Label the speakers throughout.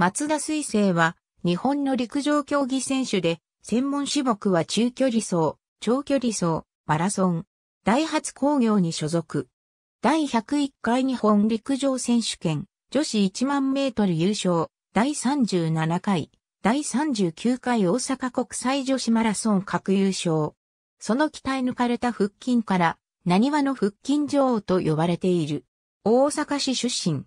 Speaker 1: 松田水星は、日本の陸上競技選手で、専門種目は中距離走、長距離走、マラソン、大発工業に所属。第101回日本陸上選手権、女子1万メートル優勝、第37回、第39回大阪国際女子マラソン各優勝。その鍛え抜かれた腹筋から、何話の腹筋女王と呼ばれている。大阪市出身。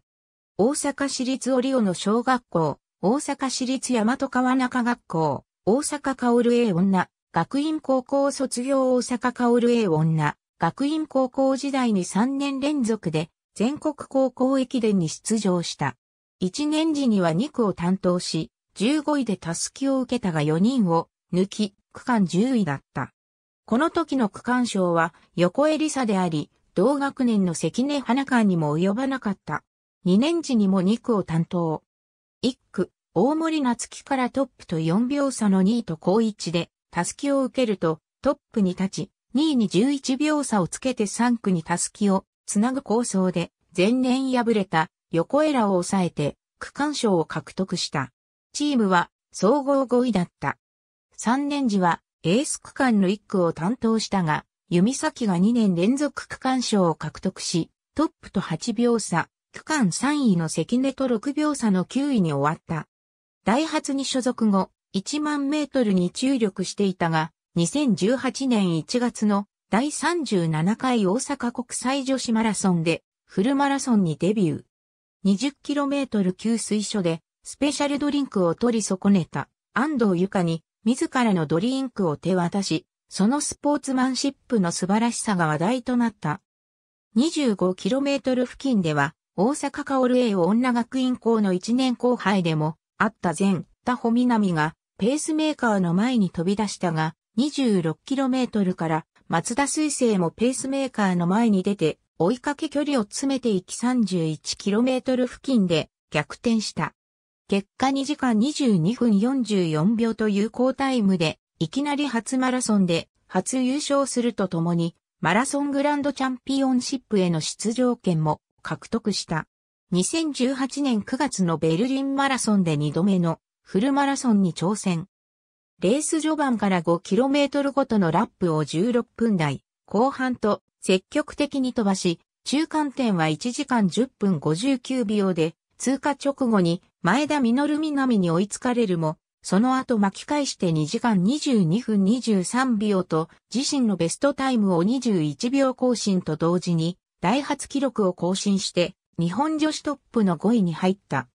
Speaker 1: 大阪市立オリオの小学校、大阪市立大和川中学校、大阪薫英女、学院高校卒業大阪薫英女、学院高校時代に3年連続で全国高校駅伝に出場した。1年時には2区を担当し、15位でタスキを受けたが4人を抜き、区間10位だった。この時の区間賞は横江里沙であり、同学年の関根花川にも及ばなかった。2年時にも2区を担当。1区、大森夏樹からトップと4秒差の2位と高1で、たすきを受けると、トップに立ち、2位に11秒差をつけて3区にたすきをつなぐ構想で、前年敗れた横エラを抑えて、区間賞を獲得した。チームは総合5位だった。3年時はエース区間の1区を担当したが、弓崎が2年連続区間賞を獲得し、トップと8秒差、区間3位の関根と6秒差の9位に終わった。ダイハツに所属後、1万メートルに注力していたが、2018年1月の第37回大阪国際女子マラソンでフルマラソンにデビュー。20km 給水所でスペシャルドリンクを取り損ねた安藤由香に自らのドリンクを手渡し、そのスポーツマンシップの素晴らしさが話題となった。25km 付近では大阪薫英を女学院校の1年後輩でも、あった前、田穂南が、ペースメーカーの前に飛び出したが、26km から松田水星もペースメーカーの前に出て、追いかけ距離を詰めていき 31km 付近で逆転した。結果2時間22分44秒という好タイムで、いきなり初マラソンで初優勝するとともに、マラソングランドチャンピオンシップへの出場権も獲得した。2018年9月のベルリンマラソンで2度目のフルマラソンに挑戦。レース序盤から 5km ごとのラップを16分台、後半と積極的に飛ばし、中間点は1時間10分59秒で、通過直後に前田実南に追いつかれるも、その後巻き返して2時間22分23秒と、自身のベストタイムを21秒更新と同時に、ダイハツ記録を更新して、日本女子トップの5位に入った。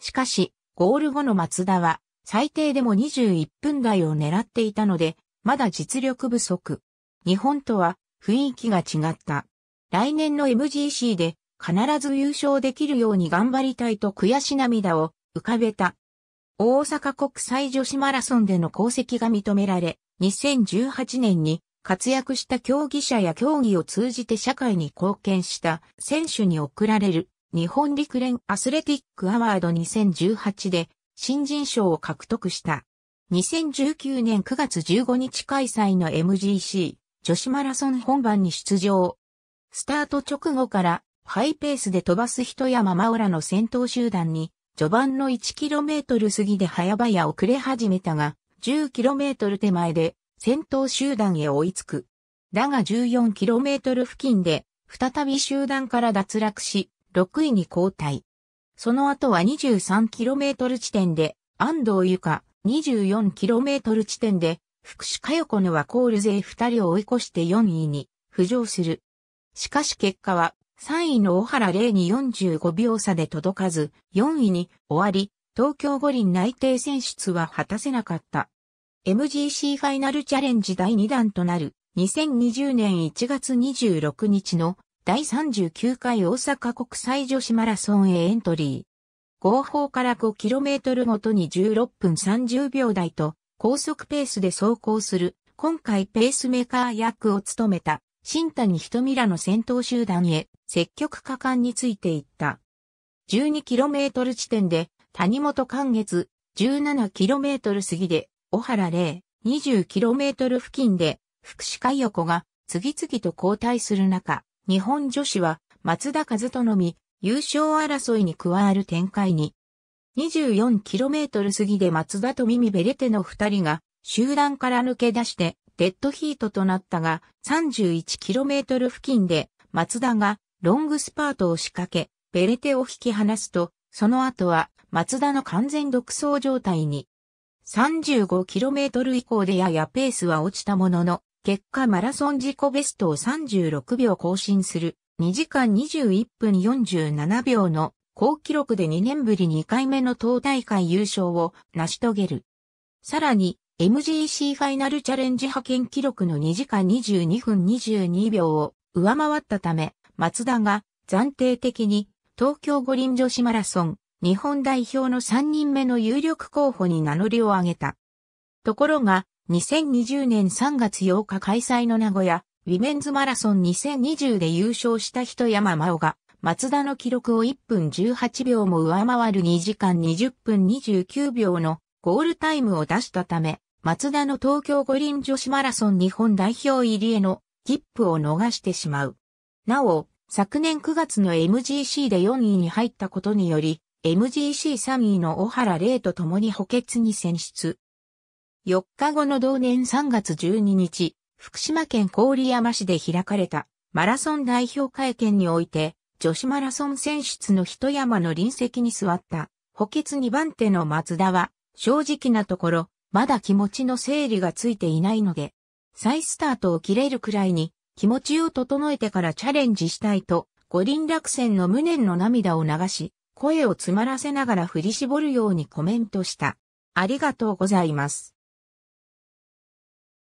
Speaker 1: しかし、ゴール後の松田は、最低でも21分台を狙っていたので、まだ実力不足。日本とは雰囲気が違った。来年の MGC で必ず優勝できるように頑張りたいと悔し涙を浮かべた。大阪国際女子マラソンでの功績が認められ、2018年に活躍した競技者や競技を通じて社会に貢献した選手に贈られる日本陸連アスレティックアワード2018で新人賞を獲得した。2019年9月15日開催の MGC 女子マラソン本番に出場。スタート直後からハイペースで飛ばす人やママオラの先頭集団に、序盤の 1km 過ぎで早々遅れ始めたが、10km 手前で先頭集団へ追いつく。だが 14km 付近で、再び集団から脱落し、6位に交代。その後は 23km 地点で、安藤ゆか、24km 地点で、福士か代子のはコール勢2人を追い越して4位に浮上する。しかし結果は3位の小原玲に45秒差で届かず4位に終わり東京五輪内定選出は果たせなかった。MGC ファイナルチャレンジ第2弾となる2020年1月26日の第39回大阪国際女子マラソンへエントリー。合法から 5km ごとに16分30秒台と高速ペースで走行する今回ペースメーカー役を務めた新谷瞳らの先頭集団へ積極果敢についていった。12km 地点で谷本関月 17km 過ぎで小原0、20km 付近で、福祉会横が次々と交代する中、日本女子は松田和人のみ優勝争いに加わる展開に。24km 過ぎで松田とミミベレテの二人が集団から抜け出してデッドヒートとなったが 31km 付近で松田がロングスパートを仕掛けベレテを引き離すとその後は松田の完全独走状態に。35km 以降でややペースは落ちたものの、結果マラソン自己ベストを36秒更新する2時間21分47秒の高記録で2年ぶり2回目の党大会優勝を成し遂げる。さらに MGC ファイナルチャレンジ派遣記録の2時間22分22秒を上回ったため、松田が暫定的に東京五輪女子マラソン日本代表の3人目の有力候補に名乗りを上げた。ところが、2020年3月8日開催の名古屋、ウィメンズマラソン2020で優勝した人山真央が、松田の記録を1分18秒も上回る2時間20分29秒のゴールタイムを出したため、松田の東京五輪女子マラソン日本代表入りへの切符を逃してしまう。なお、昨年9月の MGC で4位に入ったことにより、MGC3 位の小原玲と共に補欠に選出。4日後の同年3月12日、福島県郡山市で開かれたマラソン代表会見において、女子マラソン選出の一山の臨席に座った補欠2番手の松田は、正直なところ、まだ気持ちの整理がついていないので、再スタートを切れるくらいに気持ちを整えてからチャレンジしたいと、五輪落選の無念の涙を流し、声を詰まらせながら振り絞るようにコメントした。ありがとうございます。